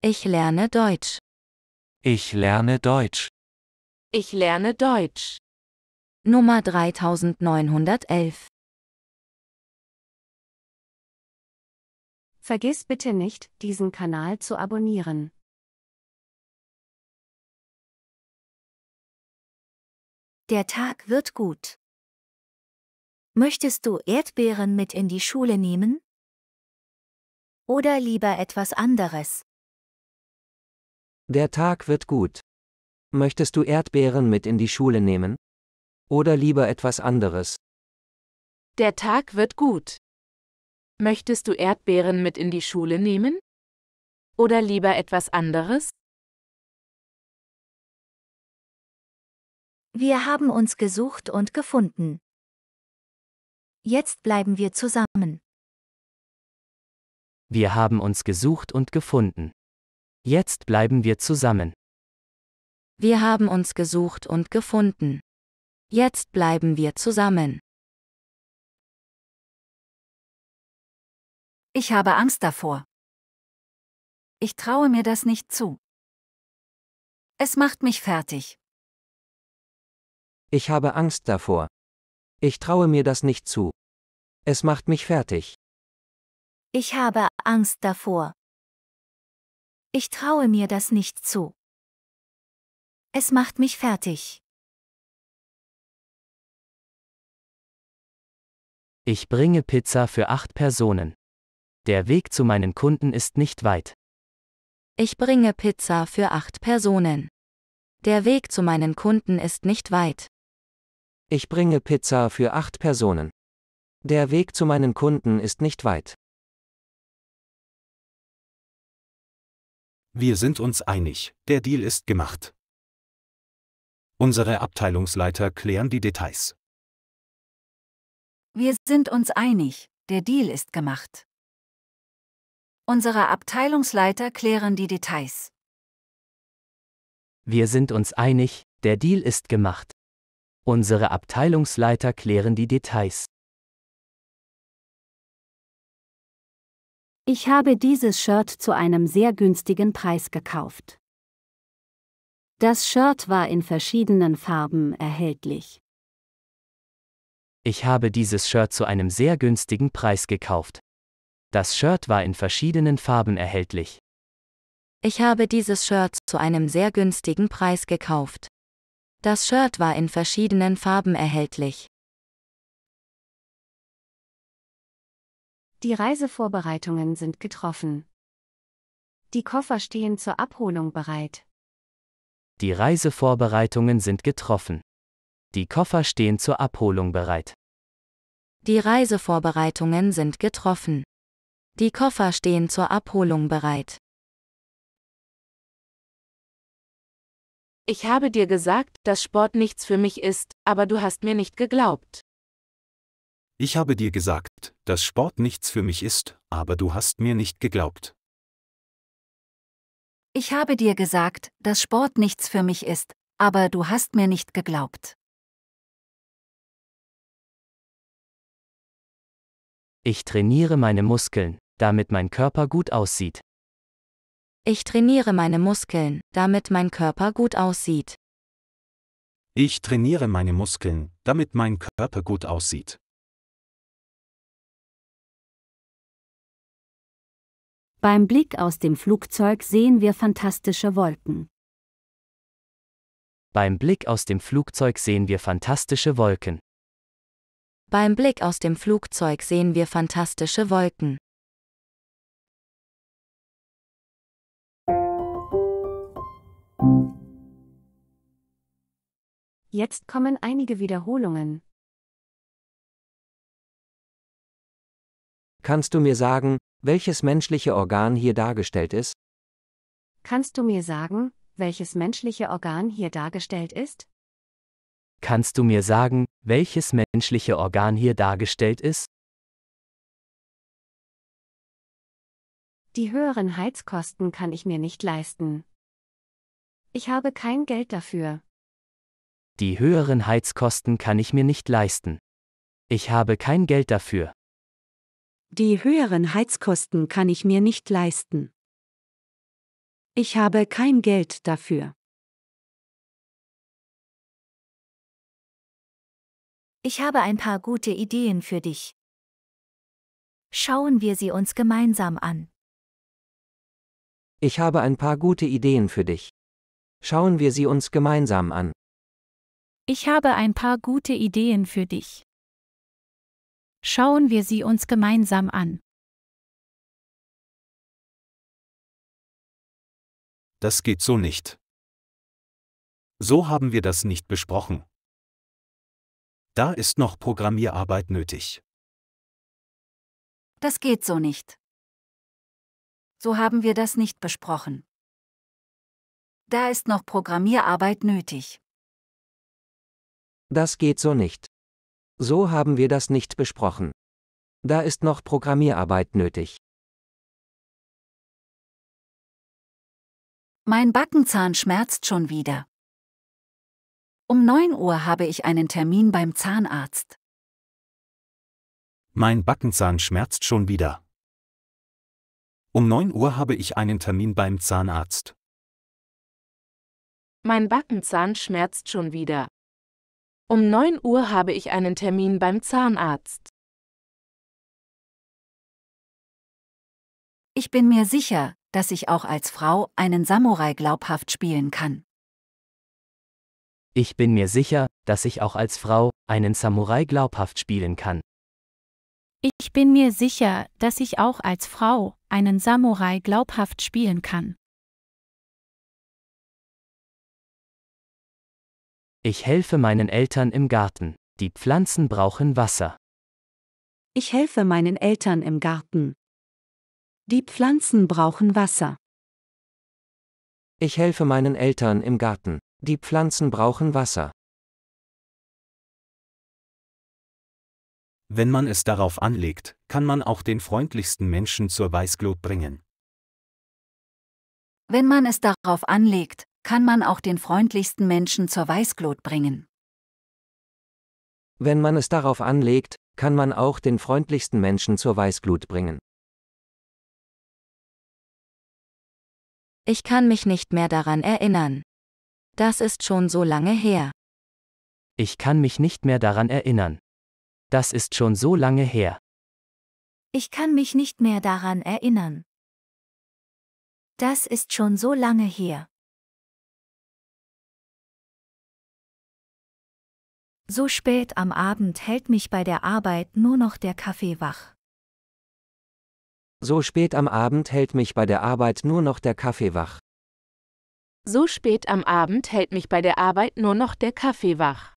Ich lerne Deutsch. Ich lerne Deutsch. Ich lerne Deutsch. Nummer 3911. Vergiss bitte nicht, diesen Kanal zu abonnieren. Der Tag wird gut. Möchtest du Erdbeeren mit in die Schule nehmen? Oder lieber etwas anderes? Der Tag wird gut. Möchtest du Erdbeeren mit in die Schule nehmen? Oder lieber etwas anderes? Der Tag wird gut. Möchtest du Erdbeeren mit in die Schule nehmen? Oder lieber etwas anderes? Wir haben uns gesucht und gefunden. Jetzt bleiben wir zusammen. Wir haben uns gesucht und gefunden. Jetzt bleiben wir zusammen. Wir haben uns gesucht und gefunden. Jetzt bleiben wir zusammen. Ich habe Angst davor. Ich traue mir das nicht zu. Es macht mich fertig. Ich habe Angst davor. Ich traue mir das nicht zu. Es macht mich fertig. Ich habe Angst davor. Ich traue mir das nicht zu. Es macht mich fertig. Ich bringe Pizza für acht Personen. Der Weg zu meinen Kunden ist nicht weit. Ich bringe Pizza für acht Personen. Der Weg zu meinen Kunden ist nicht weit. Ich bringe Pizza für acht Personen. Der Weg zu meinen Kunden ist nicht weit. Wir sind uns einig, der Deal ist gemacht. Unsere Abteilungsleiter klären die Details. Wir sind uns einig, der Deal ist gemacht. Unsere Abteilungsleiter klären die Details. Wir sind uns einig, der Deal ist gemacht. Unsere Abteilungsleiter klären die Details. Ich habe dieses Shirt zu einem sehr günstigen Preis gekauft. Das Shirt war in verschiedenen Farben erhältlich. Ich habe dieses Shirt zu einem sehr günstigen Preis gekauft. Das Shirt war in verschiedenen Farben erhältlich. Ich habe dieses Shirt zu einem sehr günstigen Preis gekauft. Das Shirt war in verschiedenen Farben erhältlich. Die Reisevorbereitungen sind getroffen. Die Koffer stehen zur Abholung bereit. Die Reisevorbereitungen sind getroffen. Die Koffer stehen zur Abholung bereit. Die Reisevorbereitungen sind getroffen. Die Koffer stehen zur Abholung bereit. Ich habe dir gesagt, dass Sport nichts für mich ist, aber du hast mir nicht geglaubt. Ich habe dir gesagt, dass Sport nichts für mich ist, aber du hast mir nicht geglaubt. Ich habe dir gesagt, dass Sport nichts für mich ist, aber du hast mir nicht geglaubt. Ich trainiere meine Muskeln, damit mein Körper gut aussieht. Ich trainiere meine Muskeln, damit mein Körper gut aussieht. Ich trainiere meine Muskeln, damit mein Körper gut aussieht. Beim Blick aus dem Flugzeug sehen wir fantastische Wolken. Beim Blick aus dem Flugzeug sehen wir fantastische Wolken. Beim Blick aus dem Flugzeug sehen wir fantastische Wolken. Jetzt kommen einige Wiederholungen. Kannst du mir sagen, welches menschliche Organ hier dargestellt ist? Kannst du mir sagen, welches menschliche Organ hier dargestellt ist? Kannst du mir sagen, welches menschliche Organ hier dargestellt ist? Die höheren Heizkosten kann ich mir nicht leisten. Ich habe kein Geld dafür. Die höheren Heizkosten kann ich mir nicht leisten. Ich habe kein Geld dafür. Die höheren Heizkosten kann ich mir nicht leisten. Ich habe kein Geld dafür. Ich habe ein paar gute Ideen für dich. Schauen wir sie uns gemeinsam an. Ich habe ein paar gute Ideen für dich. Schauen wir sie uns gemeinsam an. Ich habe ein paar gute Ideen für dich. Schauen wir sie uns gemeinsam an. Das geht so nicht. So haben wir das nicht besprochen. Da ist noch Programmierarbeit nötig. Das geht so nicht. So haben wir das nicht besprochen. Da ist noch Programmierarbeit nötig. Das geht so nicht. So haben wir das nicht besprochen. Da ist noch Programmierarbeit nötig. Mein Backenzahn schmerzt schon wieder. Um 9 Uhr habe ich einen Termin beim Zahnarzt. Mein Backenzahn schmerzt schon wieder. Um 9 Uhr habe ich einen Termin beim Zahnarzt. Mein Backenzahn schmerzt schon wieder. Um 9 Uhr habe ich einen Termin beim Zahnarzt. Ich bin mir sicher, dass ich auch als Frau einen Samurai glaubhaft spielen kann. Ich bin mir sicher, dass ich auch als Frau einen Samurai glaubhaft spielen kann. Ich bin mir sicher, dass ich auch als Frau einen Samurai glaubhaft spielen kann. Ich helfe meinen Eltern im Garten. Die Pflanzen brauchen Wasser. Ich helfe meinen Eltern im Garten. Die Pflanzen brauchen Wasser. Ich helfe meinen Eltern im Garten. Die Pflanzen brauchen Wasser. Wenn man es darauf anlegt, kann man auch den freundlichsten Menschen zur Weißglut bringen. Wenn man es darauf anlegt, kann man auch den freundlichsten Menschen zur Weißglut bringen. Wenn man es darauf anlegt, kann man auch den freundlichsten Menschen zur Weißglut bringen. Ich kann mich nicht mehr daran erinnern. Das ist schon so lange her. Ich kann mich nicht mehr daran erinnern. Das ist schon so lange her. Ich kann mich nicht mehr daran erinnern. Das ist schon so lange her. So spät am Abend hält mich bei der Arbeit nur noch der Kaffee wach. So spät am Abend hält mich bei der Arbeit nur noch der Kaffee wach. So spät am Abend hält mich bei der Arbeit nur noch der Kaffee wach.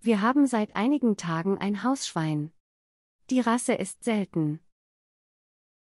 Wir haben seit einigen Tagen ein Hausschwein. Die Rasse ist selten.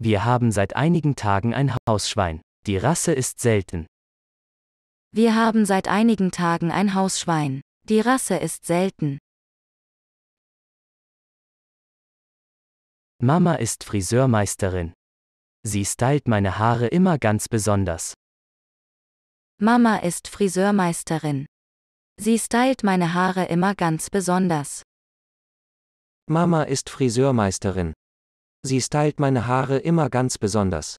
Wir haben seit einigen Tagen ein Hausschwein. Die Rasse ist selten. Wir haben seit einigen Tagen ein Hausschwein. Die Rasse ist selten. Mama ist Friseurmeisterin. Sie stylt meine Haare immer ganz besonders. Mama ist Friseurmeisterin. Sie stylt meine Haare immer ganz besonders. Mama ist Friseurmeisterin. Sie stylt meine Haare immer ganz besonders.